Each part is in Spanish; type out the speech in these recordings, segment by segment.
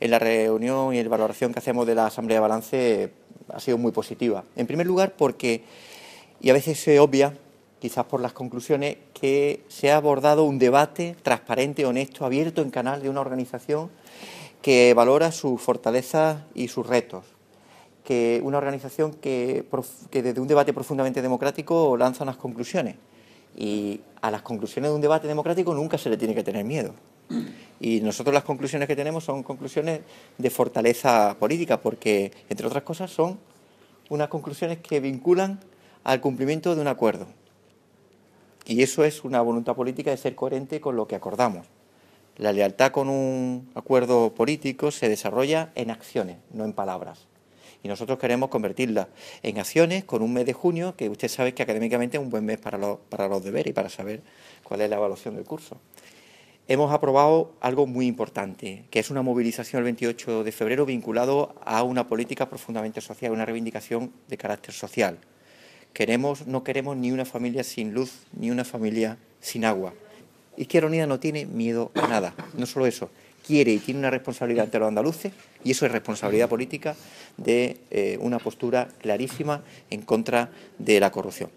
en la reunión y en la valoración que hacemos de la Asamblea de Balance ha sido muy positiva. En primer lugar, porque, y a veces se obvia, quizás por las conclusiones, que se ha abordado un debate transparente, honesto, abierto en canal de una organización que valora sus fortalezas y sus retos. Que una organización que, que desde un debate profundamente democrático lanza unas conclusiones. Y a las conclusiones de un debate democrático nunca se le tiene que tener miedo. Y nosotros las conclusiones que tenemos son conclusiones de fortaleza política, porque, entre otras cosas, son unas conclusiones que vinculan al cumplimiento de un acuerdo. Y eso es una voluntad política de ser coherente con lo que acordamos. La lealtad con un acuerdo político se desarrolla en acciones, no en palabras. Y nosotros queremos convertirla en acciones con un mes de junio, que usted sabe que académicamente es un buen mes para los, para los deberes y para saber cuál es la evaluación del curso hemos aprobado algo muy importante, que es una movilización el 28 de febrero vinculado a una política profundamente social, una reivindicación de carácter social. Queremos, no queremos ni una familia sin luz, ni una familia sin agua. Izquierda Unida no tiene miedo a nada, no solo eso, quiere y tiene una responsabilidad ante los andaluces, y eso es responsabilidad política de eh, una postura clarísima en contra de la corrupción.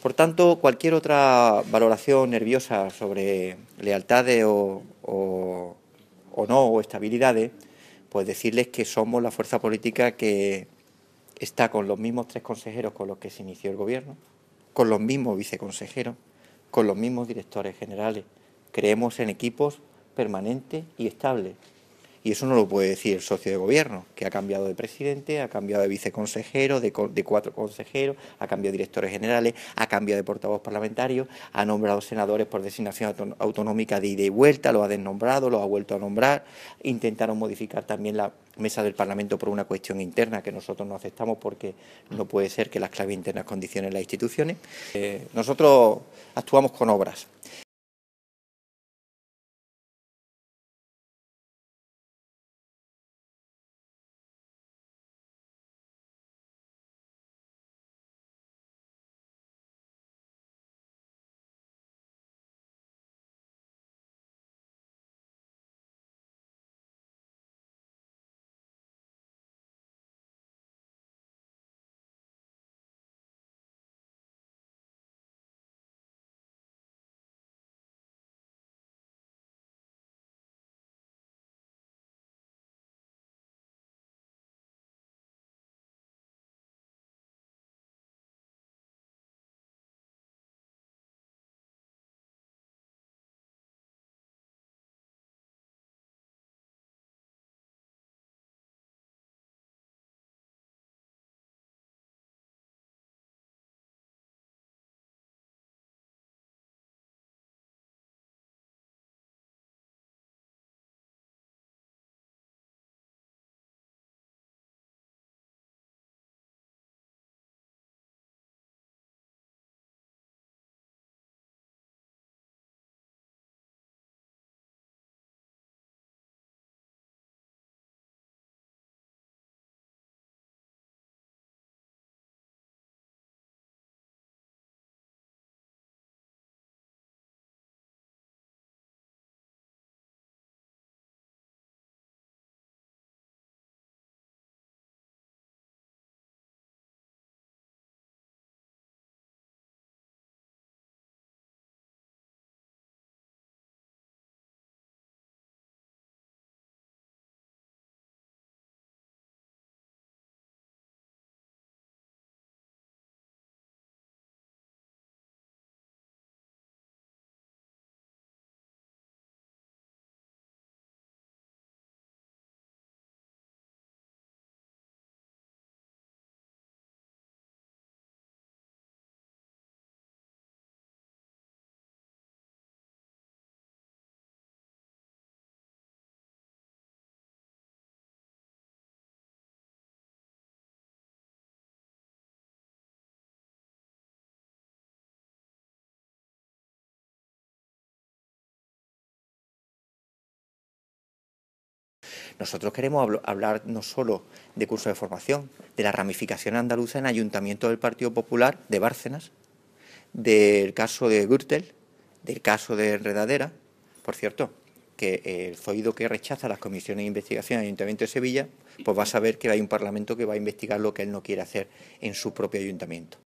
Por tanto, cualquier otra valoración nerviosa sobre lealtades o, o no, o estabilidades, pues decirles que somos la fuerza política que está con los mismos tres consejeros con los que se inició el gobierno, con los mismos viceconsejeros, con los mismos directores generales. Creemos en equipos permanente y estable. Y eso no lo puede decir el socio de gobierno, que ha cambiado de presidente, ha cambiado de viceconsejero, de, cuatro consejeros, ha cambiado de directores generales, ha cambiado de portavoz parlamentario, ha nombrado senadores por designación autonómica de ida y vuelta, lo ha desnombrado, lo ha vuelto a nombrar. Intentaron modificar también la mesa del Parlamento por una cuestión interna que nosotros no aceptamos porque no puede ser que las claves internas condicionen las instituciones. Eh, nosotros actuamos con obras. Nosotros queremos hablar no solo de cursos de formación, de la ramificación andaluza en Ayuntamiento del Partido Popular de Bárcenas, del caso de Gürtel, del caso de Enredadera, por cierto, que el zoido que rechaza las comisiones de investigación del Ayuntamiento de Sevilla, pues va a saber que hay un Parlamento que va a investigar lo que él no quiere hacer en su propio ayuntamiento.